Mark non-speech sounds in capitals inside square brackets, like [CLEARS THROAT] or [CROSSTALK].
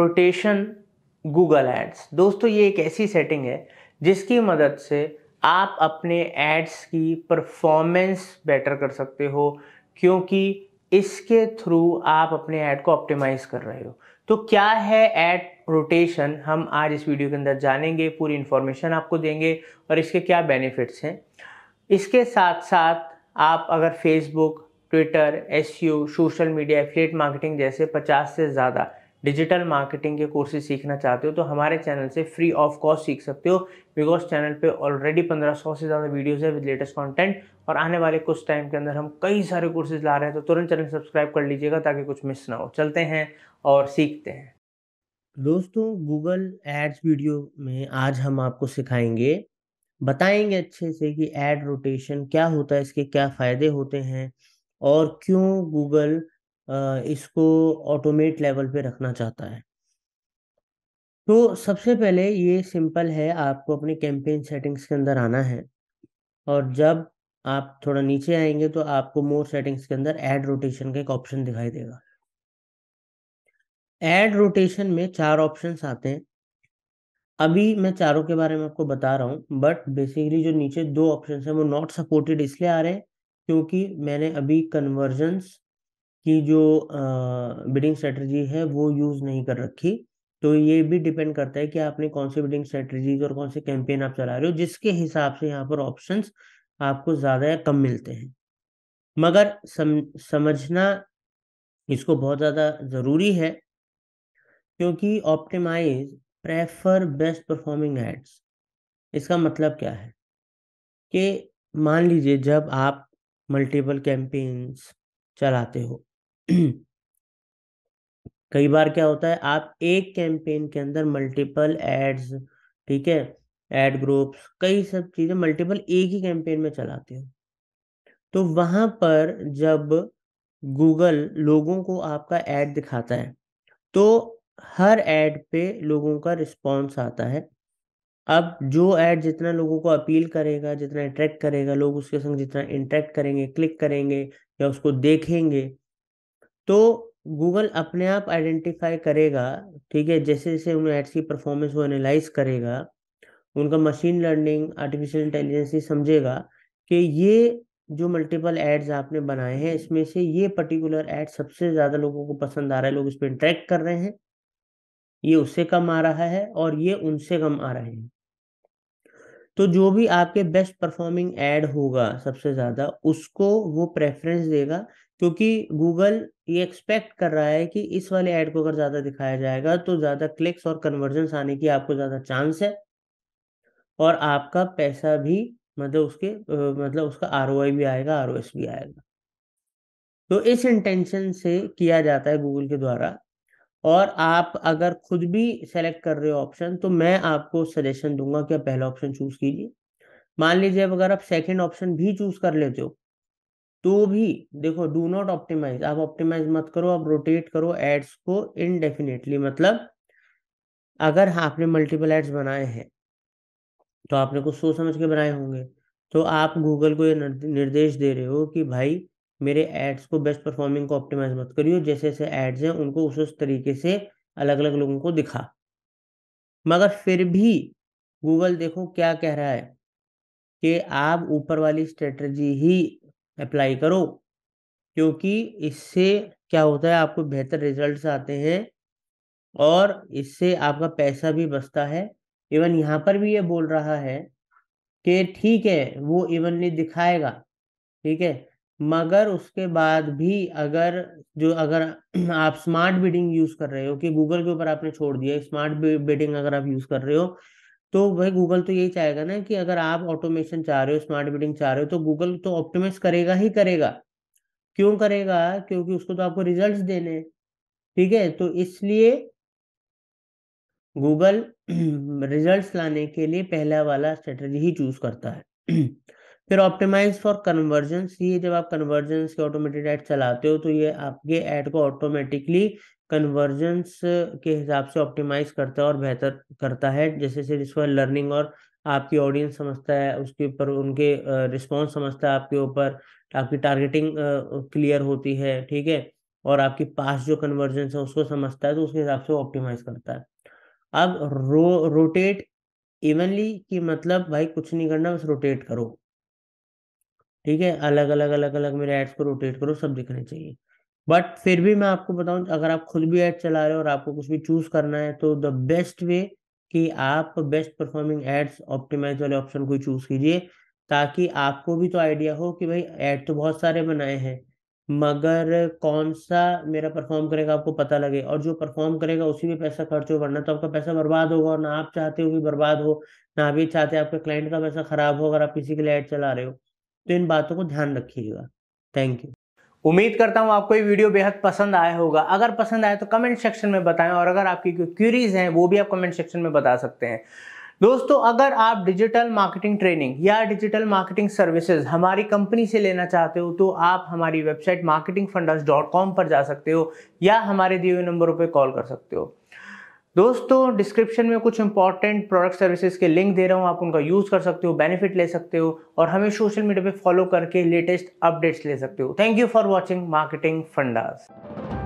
rotation Google ads दोस्तों ये एक ऐसी सेटिंग है जिसकी मदद से आप अपने एड्स की परफॉर्मेंस बेटर कर सकते हो क्योंकि इसके थ्रू आप अपने ऐड को ऑप्टिमाइज कर रहे हो तो क्या है ऐड रोटेशन हम आज इस वीडियो के अंदर जानेंगे पूरी इन्फॉर्मेशन आपको देंगे और इसके क्या बेनिफिट्स हैं इसके साथ साथ आप अगर फेसबुक ट्विटर एस सोशल मीडिया एफिलेट मार्केटिंग जैसे 50 से ज़्यादा डिजिटल मार्केटिंग के कोर्सेज सीखना चाहते हो तो हमारे चैनल से फ्री ऑफ कॉस्ट सीख सकते हो बिकॉज चैनल पे ऑलरेडी 1500 से ज़्यादा वीडियोस है विद लेटेस्ट कंटेंट और आने वाले कुछ टाइम के अंदर हम कई सारे कोर्सेज ला रहे हैं तो तुरंत चैनल सब्सक्राइब कर लीजिएगा ताकि कुछ मिस ना हो चलते हैं और सीखते हैं दोस्तों गूगल एड्स वीडियो में आज हम आपको सिखाएंगे बताएंगे अच्छे से कि एड रोटेशन क्या होता है इसके क्या फ़ायदे होते हैं और क्यों गूगल इसको ऑटोमेट लेवल पे रखना चाहता है तो सबसे पहले ये सिंपल है आपको अपने कैंपेन सेटिंग्स के अंदर आना है और जब आप थोड़ा नीचे आएंगे तो आपको मोर सेटिंग्स के अंदर एड रोटेशन का एक ऑप्शन दिखाई देगा एड रोटेशन में चार ऑप्शन आते हैं अभी मैं चारों के बारे में आपको बता रहा हूँ बट बेसिकली जो नीचे दो ऑप्शन है वो नॉट सपोर्टेड इसलिए आ रहे हैं क्योंकि मैंने अभी कन्वर्जन्स की जो बिडिंग स्ट्रेटजी है वो यूज़ नहीं कर रखी तो ये भी डिपेंड करता है कि आपने कौन सी बिडिंग स्ट्रेटजीज और कौन से कैंपेन आप चला रहे हो जिसके हिसाब से यहाँ पर ऑप्शंस आपको ज़्यादा या कम मिलते हैं मगर सम, समझना इसको बहुत ज़्यादा ज़रूरी है क्योंकि optimize prefer best performing ads इसका मतलब क्या है कि मान लीजिए जब आप मल्टीपल कैंपेन्स चलाते हो [CLEARS THROAT] कई बार क्या होता है आप एक कैंपेन के अंदर मल्टीपल एड्स ठीक है एड ग्रुप्स कई सब चीजें मल्टीपल एक ही कैंपेन में चलाते हो तो वहां पर जब गूगल लोगों को आपका एड दिखाता है तो हर एड पे लोगों का रिस्पॉन्स आता है अब जो एड जितना लोगों को अपील करेगा जितना अट्रैक्ट करेगा लोग उसके संग जितना इंटरेक्ट करेंगे क्लिक करेंगे या उसको देखेंगे तो गूगल अपने आप आइडेंटिफाई करेगा ठीक है जैसे जैसे उन एड्स की परफॉर्मेंस वो एनालाइज करेगा उनका मशीन लर्निंग आर्टिफिशियल इंटेलिजेंस ये समझेगा कि ये जो मल्टीपल एड्स आपने बनाए हैं इसमें से ये पर्टिकुलर एड सबसे ज़्यादा लोगों को पसंद आ रहा है लोग इस पर इंट्रैक्ट कर रहे हैं ये उससे कम आ रहा है और ये उनसे कम आ रहे हैं तो जो भी आपके बेस्ट परफॉर्मिंग एड होगा सबसे ज़्यादा उसको वो प्रेफरेंस देगा क्योंकि गूगल ये एक्सपेक्ट कर रहा है कि इस वाले ऐड को अगर ज़्यादा दिखाया जाएगा तो ज़्यादा क्लिक्स और कन्वर्जन आने की आपको ज़्यादा चांस है और आपका पैसा भी मतलब उसके मतलब उसका आर भी आएगा आर भी आएगा तो इस इंटेंशन से किया जाता है गूगल के द्वारा और आप अगर खुद भी सेलेक्ट कर रहे हो ऑप्शन तो मैं आपको सजेशन दूंगा कि आप पहला ऑप्शन चूज कीजिए मान लीजिए अब अगर आप सेकंड ऑप्शन भी चूज कर लेते हो तो भी देखो डू नॉट ऑप्टिमाइज आप ऑप्टिमाइज मत करो आप रोटेट करो एड्स को इनडेफिनेटली मतलब अगर आपने मल्टीपल एड्स बनाए हैं तो आपने कुछ सोच समझ के बनाए होंगे तो आप गूगल को ये निर्देश दे रहे हो कि भाई मेरे एड्स को बेस्ट परफॉर्मिंग को ऑप्टिमाइज मत करियो जैसे जैसे एड्स हैं उनको उस उस तरीके से अलग अलग लोगों को दिखा मगर फिर भी गूगल देखो क्या कह रहा है कि आप ऊपर वाली स्ट्रेटजी ही अप्लाई करो क्योंकि इससे क्या होता है आपको बेहतर रिजल्ट्स आते हैं और इससे आपका पैसा भी बचता है इवन यहाँ पर भी ये बोल रहा है कि ठीक है वो इवनली दिखाएगा ठीक है मगर उसके बाद भी अगर जो अगर [CLEARS THROAT] आप स्मार्ट बिडिंग यूज कर रहे हो कि गूगल के ऊपर आपने छोड़ दिया स्मार्ट बिडिंग अगर आप यूज कर रहे हो तो भाई गूगल तो यही चाहेगा ना कि अगर आप ऑटोमेशन चाह रहे हो स्मार्ट बिडिंग चाह रहे हो तो गूगल तो ऑप्टिमाइज करेगा ही करेगा क्यों करेगा क्योंकि उसको तो आपको रिजल्ट देने ठीक है तो इसलिए गूगल रिजल्ट [CLEARS THROAT] लाने के लिए पहला वाला स्ट्रेटेजी ही चूज करता है [CLEARS THROAT] फिर ऑप्टिमाइज फॉर कन्वर्जेंस ये जब आप कन्वर्जेंस के ऑटोमेटेड ऐड चलाते हो तो ये आपके ऐड को ऑटोमेटिकली कन्वर्जेंस के हिसाब से ऑप्टिमाइज करता है और बेहतर करता है जैसे से जिस लर्निंग और आपकी ऑडियंस समझता है उसके ऊपर उनके रिस्पॉन्स समझता है आपके ऊपर आपकी टारगेटिंग क्लियर होती है ठीक है और आपकी पास जो कन्वर्जेंस है उसको समझता है तो उसके हिसाब से ऑप्टिमाइज करता है अब रो रोटेट इवनली कि मतलब भाई कुछ नहीं करना बस रोटेट करो ठीक है अलग अलग अलग अलग मेरे एड्स को रोटेट करो सब दिखने चाहिए बट फिर भी मैं आपको बताऊं अगर आप खुद भी एड चला रहे हो और आपको कुछ भी चूज करना है तो द बेस्ट वे कि आप बेस्ट परफॉर्मिंग एड्स ऑप्टिमाइज वाले ऑप्शन को चूज कीजिए ताकि आपको भी तो आइडिया हो कि भाई एड तो बहुत सारे बनाए हैं मगर कौन सा मेरा परफॉर्म करेगा आपको पता लगे और जो परफॉर्म करेगा उसी में पैसा खर्च हो वरना तो आपका पैसा बर्बाद होगा और ना आप चाहते हो कि बर्बाद हो ना भी चाहते आपके क्लाइंट का पैसा खराब हो अगर आप किसी के लिए ऐड चला रहे हो तो इन बातों को ध्यान रखिएगा थैंक यू उम्मीद करता हूँ आपको ये वीडियो बेहद पसंद आया होगा अगर पसंद आया तो कमेंट सेक्शन में बताएं और अगर आपकी कोई क्यूरीज हैं वो भी आप कमेंट सेक्शन में बता सकते हैं दोस्तों अगर आप डिजिटल मार्केटिंग ट्रेनिंग या डिजिटल मार्केटिंग सर्विसेज हमारी कंपनी से लेना चाहते हो तो आप हमारी वेबसाइट मार्केटिंग पर जा सकते हो या हमारे दिए हुए नंबरों पर कॉल कर सकते हो दोस्तों डिस्क्रिप्शन में कुछ इंपॉर्टेंट प्रोडक्ट सर्विसेज के लिंक दे रहा हूँ आप उनका यूज़ कर सकते हो बेनिफिट ले सकते हो और हमें सोशल मीडिया पे फॉलो करके लेटेस्ट अपडेट्स ले सकते हो thank you for watching marketing fundas